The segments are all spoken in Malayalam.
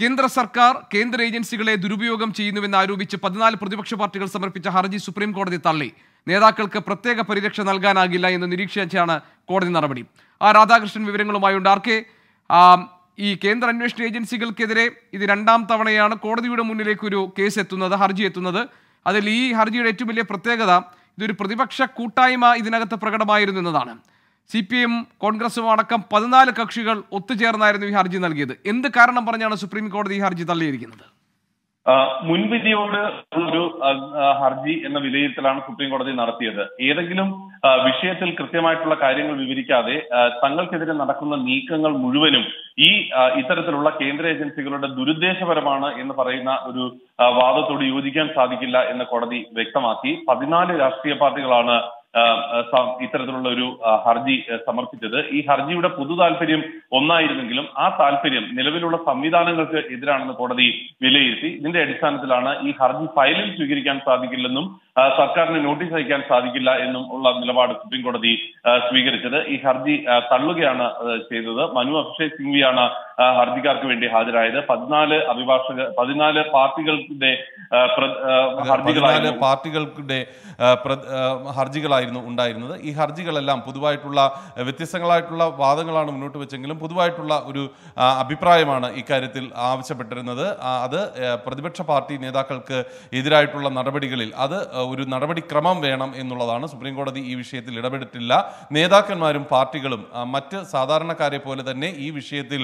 കേന്ദ്ര സർക്കാർ കേന്ദ്ര ഏജൻസികളെ ദുരുപയോഗം ചെയ്യുന്നുവെന്നാരോപിച്ച് പതിനാല് പ്രതിപക്ഷ പാർട്ടികൾ സമർപ്പിച്ച ഹർജി സുപ്രീം കോടതി തള്ളി നേതാക്കൾക്ക് പ്രത്യേക പരിരക്ഷ നൽകാനാകില്ല എന്ന് നിരീക്ഷിച്ചാണ് കോടതി നടപടി ആ രാധാകൃഷ്ണൻ വിവരങ്ങളുമായുണ്ട് ആർ കെ ഈ കേന്ദ്ര അന്വേഷണ ഏജൻസികൾക്കെതിരെ ഇത് രണ്ടാം തവണയാണ് കോടതിയുടെ മുന്നിലേക്ക് ഒരു കേസ് എത്തുന്നത് ഹർജി എത്തുന്നത് അതിൽ ഈ ഹർജിയുടെ ഏറ്റവും വലിയ പ്രത്യേകത ഇതൊരു പ്രതിപക്ഷ കൂട്ടായ്മ ഇതിനകത്ത് പ്രകടമായിരുന്നു എന്നതാണ് സി പി എം കോൺഗ്രസും അടക്കം പതിനാല് കക്ഷികൾ ഒത്തുചേർന്നായിരുന്നു ഈ ഹർജി നൽകിയത് എന്ത് കാരണം പറഞ്ഞാണ് സുപ്രീം കോടതി ഈ ഹർജി തള്ളിയിരിക്കുന്നത് മുൻവിധിയോട് ഒരു ഹർജി എന്ന വിലയിരുത്തലാണ് സുപ്രീം കോടതി നടത്തിയത് ഏതെങ്കിലും വിഷയത്തിൽ കൃത്യമായിട്ടുള്ള കാര്യങ്ങൾ വിവരിക്കാതെ തങ്ങൾക്കെതിരെ നടക്കുന്ന നീക്കങ്ങൾ മുഴുവനും ഈ ഇത്തരത്തിലുള്ള കേന്ദ്ര ഏജൻസികളുടെ ദുരുദ്ദേശപരമാണ് എന്ന് പറയുന്ന ഒരു വാദത്തോട് യോജിക്കാൻ സാധിക്കില്ല എന്ന് കോടതി വ്യക്തമാക്കി പതിനാല് രാഷ്ട്രീയ പാർട്ടികളാണ് ഇത്തരത്തിലുള്ള ഒരു ഹർജി സമർപ്പിച്ചത് ഈ ഹർജിയുടെ പൊതു താല്പര്യം ഒന്നായിരുന്നെങ്കിലും ആ താല്പര്യം നിലവിലുള്ള സംവിധാനങ്ങൾക്ക് എതിരാണെന്ന് കോടതി വിലയിരുത്തി ഇതിന്റെ അടിസ്ഥാനത്തിലാണ് ഈ ഹർജി ഫയലിൽ സ്വീകരിക്കാൻ സാധിക്കില്ലെന്നും സർക്കാരിന് നോട്ടീസ് അയക്കാൻ സാധിക്കില്ല എന്നും ഉള്ള നിലപാട് സുപ്രീം കോടതി സ്വീകരിച്ചത് ഈ ഹർജി തള്ളുകയാണ് ചെയ്തത് മനു അഭിഷേക് സിംഗ്വിയാണ് ഹർജിക്കാർക്ക് വേണ്ടി ഹാജരായത് പതിനാല് അഭിഭാഷക പതിനാല് പാർട്ടികളുടെ ഹർജികളായ പാർട്ടികളുടെ ഹർജികളായിരുന്നു ഉണ്ടായിരുന്നത് ഈ ഹർജികളെല്ലാം പൊതുവായിട്ടുള്ള വ്യത്യസ്തങ്ങളായിട്ടുള്ള വാദങ്ങളാണ് മുന്നോട്ട് വെച്ചെങ്കിലും പൊതുവായിട്ടുള്ള ഒരു അഭിപ്രായമാണ് ഇക്കാര്യത്തിൽ ആവശ്യപ്പെട്ടിരുന്നത് അത് പ്രതിപക്ഷ പാർട്ടി നേതാക്കൾക്ക് എതിരായിട്ടുള്ള നടപടികളിൽ അത് ഒരു നടപടിക്രമം വേണം എന്നുള്ളതാണ് സുപ്രീം കോടതി ഈ വിഷയത്തിൽ ഇടപെട്ടിട്ടില്ല നേതാക്കന്മാരും പാർട്ടികളും മറ്റ് സാധാരണക്കാരെ പോലെ തന്നെ ഈ വിഷയത്തിൽ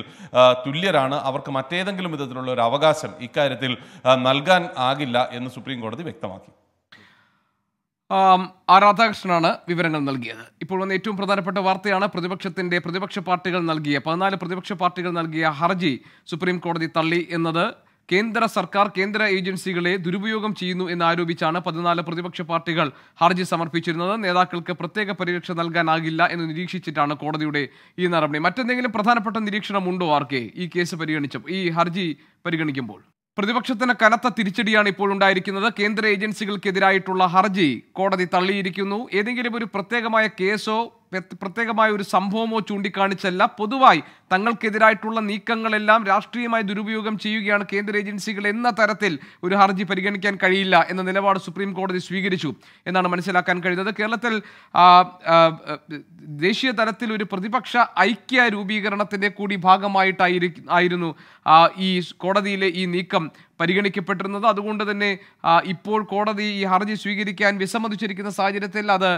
തുല്യരാണ് അവർക്ക് മറ്റേതെങ്കിലും വിധത്തിലുള്ള ഒരു അവകാശം ഇക്കാര്യത്തിൽ നൽകാൻ ആകില്ല എന്ന് സുപ്രീം കോടതി വ്യക്തമാക്കി ആ രാധാകൃഷ്ണനാണ് വിവരങ്ങൾ നൽകിയത് ഇപ്പോൾ വന്ന ഏറ്റവും പ്രധാനപ്പെട്ട വാർത്തയാണ് പ്രതിപക്ഷത്തിന്റെ പ്രതിപക്ഷ പാർട്ടികൾ നൽകിയ പതിനാല് പ്രതിപക്ഷ പാർട്ടികൾ നൽകിയ ഹർജി സുപ്രീം കോടതി തള്ളി എന്നത് കേന്ദ്ര സർക്കാർ കേന്ദ്ര ഏജൻസികളെ ദുരുപയോഗം ചെയ്യുന്നു എന്നാരോപിച്ചാണ് പതിനാല് പ്രതിപക്ഷ പാർട്ടികൾ ഹർജി സമർപ്പിച്ചിരുന്നത് നേതാക്കൾക്ക് പ്രത്യേക പരിരക്ഷ നൽകാനാകില്ല എന്ന് നിരീക്ഷിച്ചിട്ടാണ് കോടതിയുടെ ഈ നടപടി മറ്റെന്തെങ്കിലും പ്രധാനപ്പെട്ട നിരീക്ഷണമുണ്ടോ ആർക്കെ ഈ കേസ് പരിഗണിച്ചപ്പോൾ ഈ ഹർജി പരിഗണിക്കുമ്പോൾ പ്രതിപക്ഷത്തിന് കനത്ത തിരിച്ചടിയാണ് ഇപ്പോൾ ഉണ്ടായിരിക്കുന്നത് കേന്ദ്ര ഏജൻസികൾക്കെതിരായിട്ടുള്ള ഹർജി കോടതി തള്ളിയിരിക്കുന്നു ഏതെങ്കിലും ഒരു പ്രത്യേകമായ കേസോ പ്രത്യേകമായ ഒരു സംഭവമോ ചൂണ്ടിക്കാണിച്ചല്ല പൊതുവായി തങ്ങൾക്കെതിരായിട്ടുള്ള നീക്കങ്ങളെല്ലാം രാഷ്ട്രീയമായി ദുരുപയോഗം ചെയ്യുകയാണ് കേന്ദ്ര ഏജൻസികൾ എന്ന തരത്തിൽ ഒരു ഹർജി പരിഗണിക്കാൻ കഴിയില്ല എന്ന നിലപാട് സുപ്രീം കോടതി സ്വീകരിച്ചു എന്നാണ് മനസ്സിലാക്കാൻ കഴിയുന്നത് കേരളത്തിൽ ദേശീയ തലത്തിൽ ഒരു പ്രതിപക്ഷ ഐക്യ രൂപീകരണത്തിൻ്റെ കൂടി ആയിരുന്നു ഈ കോടതിയിലെ ഈ നീക്കം പരിഗണിക്കപ്പെട്ടിരുന്നത് അതുകൊണ്ട് തന്നെ ഇപ്പോൾ കോടതി ഈ ഹർജി സ്വീകരിക്കാൻ വിസമ്മതിച്ചിരിക്കുന്ന സാഹചര്യത്തിൽ അത്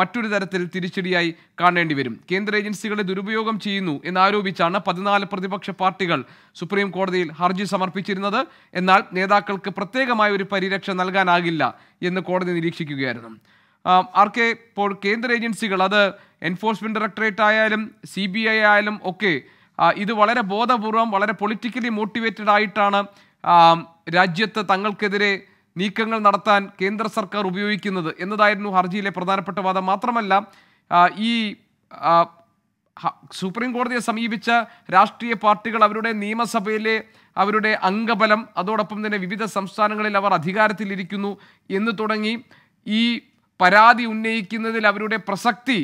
മറ്റൊരു തരത്തിൽ തിരിച്ചടിയായി കാണേണ്ടി വരും കേന്ദ്ര ഏജൻസികളെ ദുരുപയോഗം ചെയ്യുന്നു എന്നാരോപിച്ചാണ് പതിനാല് പ്രതിപക്ഷ പാർട്ടികൾ സുപ്രീം കോടതിയിൽ ഹർജി സമർപ്പിച്ചിരുന്നത് എന്നാൽ നേതാക്കൾക്ക് പ്രത്യേകമായ ഒരു പരിരക്ഷ നൽകാനാകില്ല എന്ന് കോടതി നിരീക്ഷിക്കുകയായിരുന്നു ആർ കെ ഇപ്പോൾ കേന്ദ്ര ഏജൻസികൾ അത് എൻഫോഴ്സ്മെന്റ് ഡയറക്ടറേറ്റ് ആയാലും സി ബി ഐ ആയാലും ഒക്കെ ഇത് വളരെ ബോധപൂർവം വളരെ പൊളിറ്റിക്കലി മോട്ടിവേറ്റഡ് ആയിട്ടാണ് രാജ്യത്ത് തങ്ങൾക്കെതിരെ നീക്കങ്ങൾ നടത്താൻ കേന്ദ്ര സർക്കാർ ഉപയോഗിക്കുന്നത് എന്നതായിരുന്നു ഹർജിയിലെ പ്രധാനപ്പെട്ട വാദം മാത്രമല്ല ഈ സുപ്രീം കോടതിയെ സമീപിച്ച രാഷ്ട്രീയ പാർട്ടികൾ അവരുടെ നിയമസഭയിലെ അവരുടെ അംഗബലം അതോടൊപ്പം തന്നെ വിവിധ സംസ്ഥാനങ്ങളിൽ അവർ അധികാരത്തിലിരിക്കുന്നു എന്ന് തുടങ്ങി ഈ പരാതി ഉന്നയിക്കുന്നതിൽ അവരുടെ പ്രസക്തി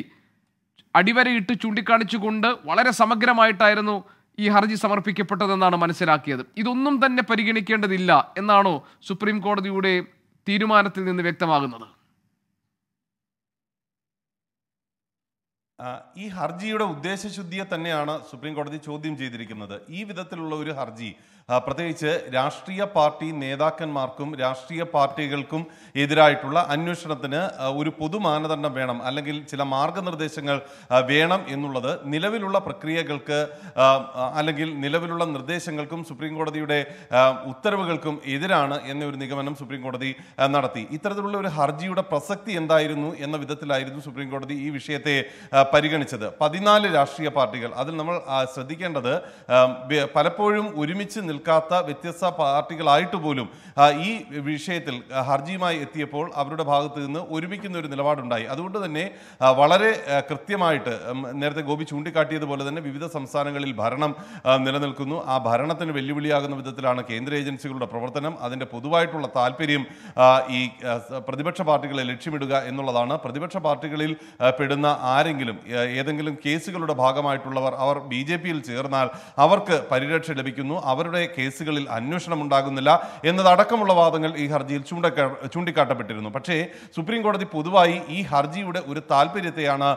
അടിവരയിട്ട് ചൂണ്ടിക്കാണിച്ചുകൊണ്ട് വളരെ സമഗ്രമായിട്ടായിരുന്നു ഈ ഹർജി സമർപ്പിക്കപ്പെട്ടതെന്നാണ് മനസ്സിലാക്കിയത് ഇതൊന്നും തന്നെ പരിഗണിക്കേണ്ടതില്ല എന്നാണോ സുപ്രീം കോടതിയുടെ തീരുമാനത്തിൽ നിന്ന് വ്യക്തമാകുന്നത് ഈ ഹർജിയുടെ ഉദ്ദേശശുദ്ധിയെ തന്നെയാണ് സുപ്രീം കോടതി ചോദ്യം ചെയ്തിരിക്കുന്നത് ഈ വിധത്തിലുള്ള ഒരു ഹർജി പ്രത്യേകിച്ച് രാഷ്ട്രീയ പാർട്ടി നേതാക്കന്മാർക്കും രാഷ്ട്രീയ പാർട്ടികൾക്കും എതിരായിട്ടുള്ള അന്വേഷണത്തിന് ഒരു പൊതു മാനദണ്ഡം വേണം അല്ലെങ്കിൽ ചില മാർഗനിർദ്ദേശങ്ങൾ വേണം എന്നുള്ളത് നിലവിലുള്ള പ്രക്രിയകൾക്ക് അല്ലെങ്കിൽ നിലവിലുള്ള നിർദ്ദേശങ്ങൾക്കും സുപ്രീം കോടതിയുടെ ഉത്തരവുകൾക്കും എതിരാണ് എന്നൊരു ഒരു നിഗമനം സുപ്രീം കോടതി നടത്തി ഇത്തരത്തിലുള്ള ഒരു ഹർജിയുടെ പ്രസക്തി എന്തായിരുന്നു എന്ന വിധത്തിലായിരുന്നു സുപ്രീം കോടതി ഈ വിഷയത്തെ പരിഗണിച്ചത് പതിനാല് രാഷ്ട്രീയ പാർട്ടികൾ അതിൽ നമ്മൾ ശ്രദ്ധിക്കേണ്ടത് പലപ്പോഴും ഒരുമിച്ച് നിൽക്കാത്ത വ്യത്യസ്ത പാർട്ടികളായിട്ട് പോലും ഈ വിഷയത്തിൽ ഹർജിയുമായി എത്തിയപ്പോൾ അവരുടെ ഭാഗത്ത് നിന്ന് ഒരുമിക്കുന്ന ഒരു നിലപാടുണ്ടായി അതുകൊണ്ട് തന്നെ വളരെ കൃത്യമായിട്ട് നേരത്തെ ഗോപി ചൂണ്ടിക്കാട്ടിയതുപോലെ തന്നെ വിവിധ സംസ്ഥാനങ്ങളിൽ ഭരണം നിലനിൽക്കുന്നു ആ ഭരണത്തിന് വെല്ലുവിളിയാകുന്ന വിധത്തിലാണ് കേന്ദ്ര ഏജൻസികളുടെ പ്രവർത്തനം അതിൻ്റെ പൊതുവായിട്ടുള്ള താല്പര്യം ഈ പ്രതിപക്ഷ പാർട്ടികളെ ലക്ഷ്യമിടുക എന്നുള്ളതാണ് പ്രതിപക്ഷ പാർട്ടികളിൽ പെടുന്ന ആരെങ്കിലും ഏതെങ്കിലും കേസുകളുടെ ഭാഗമായിട്ടുള്ളവർ അവർ ബി ജെ പിയിൽ ചേർന്നാൽ അവർക്ക് പരിരക്ഷ ലഭിക്കുന്നു അവരുടെ കേസുകളിൽ അന്വേഷണം ഉണ്ടാകുന്നില്ല എന്നതടക്കമുള്ള വാദങ്ങൾ ഈ ഹർജിയിൽ ചൂണ്ടക്കാ ചൂണ്ടിക്കാട്ടപ്പെട്ടിരുന്നു പക്ഷേ സുപ്രീം കോടതി പൊതുവായി ഈ ഹർജിയുടെ ഒരു താല്പര്യത്തെയാണ്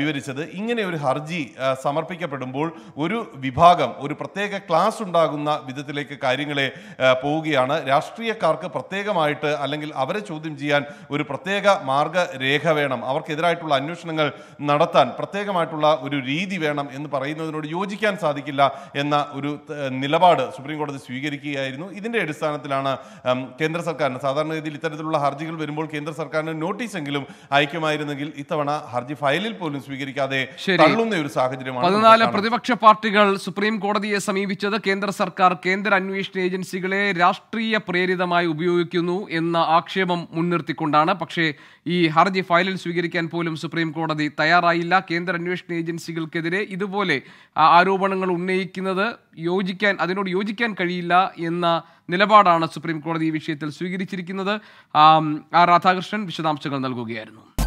വിവരിച്ചത് ഇങ്ങനെ ഒരു ഹർജി സമർപ്പിക്കപ്പെടുമ്പോൾ ഒരു വിഭാഗം ഒരു പ്രത്യേക ക്ലാസ് ഉണ്ടാകുന്ന വിധത്തിലേക്ക് കാര്യങ്ങളെ പോവുകയാണ് രാഷ്ട്രീയക്കാർക്ക് പ്രത്യേകമായിട്ട് അല്ലെങ്കിൽ അവരെ ചോദ്യം ചെയ്യാൻ ഒരു പ്രത്യേക മാർഗരേഖ വേണം അവർക്കെതിരായിട്ടുള്ള അന്വേഷണങ്ങൾ നടത്താൻ പ്രത്യേകമായിട്ടുള്ള ഒരു രീതി വേണം എന്ന് പറയുന്നതിനോട് യോജിക്കാൻ സാധിക്കില്ല എന്ന ഒരു നിലപാട് സുപ്രീം കോടതി സ്വീകരിക്കുകയായിരുന്നു ഇതിൻ്റെ അടിസ്ഥാനത്തിലാണ് കേന്ദ്ര സർക്കാരിന് സാധാരണഗതിയിൽ ഇത്തരത്തിലുള്ള ഹർജികൾ വരുമ്പോൾ കേന്ദ്ര സർക്കാരിന് നോട്ടീസെങ്കിലും അയക്കുമായിരുന്നെങ്കിൽ ഇത്തവണ ഹർജി ഫയലിൽ പോലും സ്വീകരിക്കാതെ തള്ളുന്ന ഒരു സാഹചര്യമാണ് പതിനാല് പ്രതിപക്ഷ പാർട്ടികൾ സുപ്രീം കോടതിയെ സമീപിച്ചത് കേന്ദ്ര സർക്കാർ കേന്ദ്ര അന്വേഷണ ഏജൻസികളെ രാഷ്ട്രീയ പ്രേരിതമായി ഉപയോഗിക്കുന്നു എന്ന ആക്ഷേപം മുൻനിർത്തിക്കൊണ്ടാണ് പക്ഷേ ഈ ഹർജി ഫയലിൽ സ്വീകരിക്കാൻ പോലും സുപ്രീം കോടതി തയ്യാറായില്ല കേന്ദ്ര അന്വേഷണ ഏജൻസികൾക്കെതിരെ ഇതുപോലെ ആരോപണങ്ങൾ ഉന്നയിക്കുന്നത് യോജിക്കാൻ അതിനോട് യോജിക്കാൻ കഴിയില്ല എന്ന നിലപാടാണ് സുപ്രീം കോടതി ഈ വിഷയത്തിൽ സ്വീകരിച്ചിരിക്കുന്നത് ആർ രാധാകൃഷ്ണൻ വിശദാംശങ്ങൾ നൽകുകയായിരുന്നു